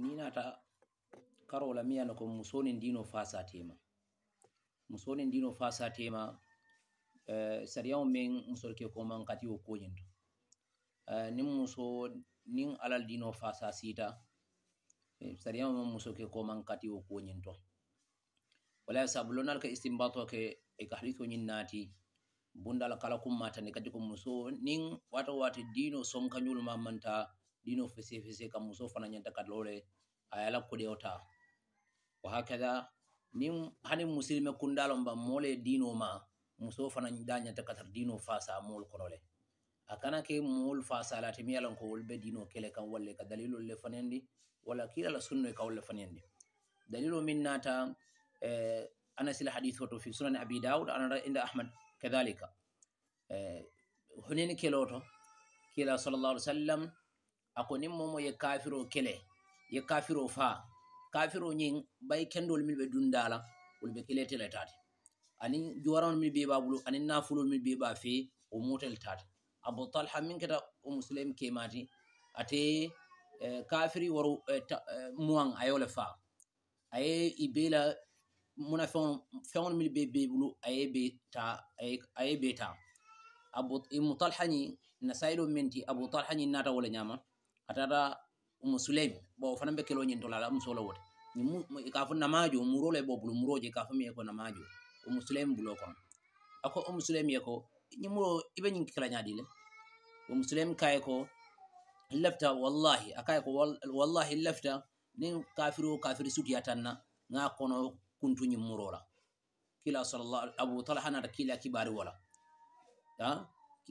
ni nata karola miyana ko musonin dino fasatema musonin dino fasatema uh, eh, sariyao men musorke koman kati o koñinto uh, nin muso nin alal dino fasa sita eh, sariyao men musorke koman kati o koñinto walaya sabulonal ka istimbato ke e ka halitoñin nati bundal kala kummatani kadi ko muso nin wata wata dino sonkañol mamanta dino fesefese kamuso fana ñanta kat lole ayala yala kodeyota wa hakada ni hani musilime kundalo mba mole dino ma muso fana da ñanta katar dino fasa mol konole a kana ke mol fasa la timi yalan ko wolbe dino kele kan walle ka dalilol le fanendi wala kila la sunno ka wolle fanendi dalilo min nata eh, أنا سل حديث وتو في Abi أبي داود inda Ahmad أحمد Eh, هنين كيلوتو كلا صلى الله عليه وسلم ako nin momo ye kafiro kele ye kafiro fa kafiro ñin bay kendol min ɓe dundala wol ɓe kele tele tati anin jowaran min beba bulu anin nafulol min beba fe o motel tati abu talha min keta o muslim kemati ate eh, kafiri waru eh, eh, muan ayole fa aye ibela muna fewon min be be bulu aye be ta aye be ta abu imu talhani na saido menti abu talhani nata wala nyama atata mo souleyme bo fana mbe kelo ñin tolala mo solo wote ka fo namajo murole bo bulu muroje ka fo miye ko namajo o mo souleyme bulo kon ako o mo souleyme yeko ñi muro ibe ñin kelañadi le o mo souleyme kay e ko lefta wallahi akay e ko wallahi lefta ni kafiru o kafiri sutiya tanna nga kono kuntu ñim murola kila sallallahu abu talha nata kila kibari wala ah?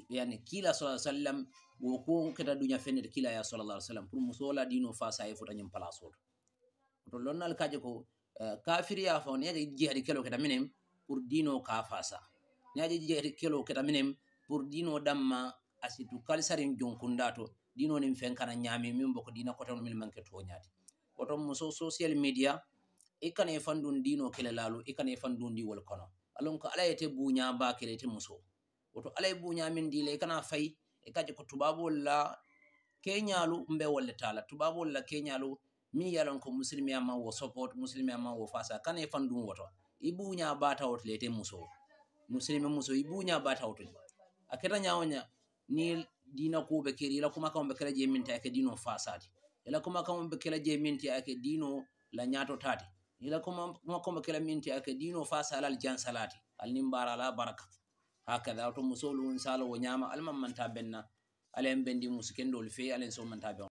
yani kila sa sallam wo ko keta duña fenede kila ya sallah alih sallam pour mo sola ɗino fa sa yefotañim place oto oto lonnal kaje ko eh, kafiriya fa neaje jihaɗi kelo keta minen pour ɗino ka fa sa neaje jihaɗi kelo keta minen pour ɗino ɗamma asitu kalisarin jonkunda to ɗino nin fen kana ñami min boko ɗina kotano min manke toñati oto muso social média ikkana e fandun ɗino kele lalu ikkana e fandun ɗiwol kono alon ko ala yete buña bakele yete muso woto alay buñamin ndi ley kana fay e kaje ko tubabol la keñalu mbe wolle tala tubabol la keñalu min yalon ko muslimi ama wo support muslimi ama wo fasa kana e fandum woto i buña bata woto lete muso muslimi muso i buña bata woto a keta ñawoña ni dina kuɓe keri yala kuma kamoɓe kela je minti ake dino fasadi yala kuma kamoɓe kela je minti ake dino la ñato tati yala kuma kamoɓe kela minti ake dino fasa alal jansalati alnimbara ala baraka hakaza to musolu un salo wo nyama alman manta benna alen bendi musikendol fe alen so manta be